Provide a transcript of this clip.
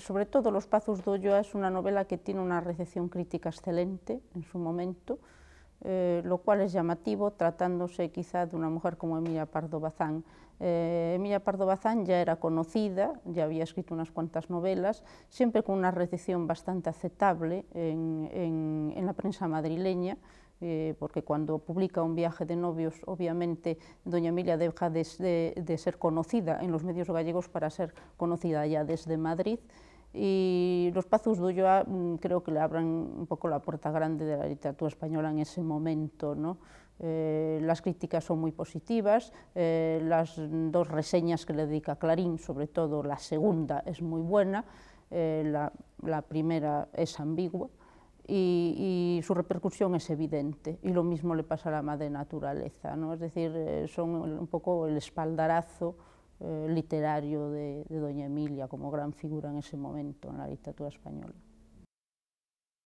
sobre todo Los Pazos de es una novela que tiene una recepción crítica excelente en su momento, eh, lo cual es llamativo tratándose quizá de una mujer como Emilia Pardo Bazán. Eh, Emilia Pardo Bazán ya era conocida, ya había escrito unas cuantas novelas, siempre con una recepción bastante aceptable en, la prensa madrileña, eh, porque cuando publica un viaje de novios, obviamente doña Emilia deja de ser conocida en los medios gallegos para ser conocida ya desde Madrid y los Pazos de Ulloa mm, creo que le abran un poco la puerta grande de la literatura española en ese momento. ¿no? Eh, las críticas son muy positivas, eh, las dos reseñas que le dedica Clarín, sobre todo la segunda es muy buena, eh, la, primera es ambigua y, y, su repercusión es evidente y lo mismo le pasa a la madre naturaleza, ¿no? es decir, son un poco el espaldarazo eh, literario de, de Doña Emilia como gran figura en ese momento en la literatura española.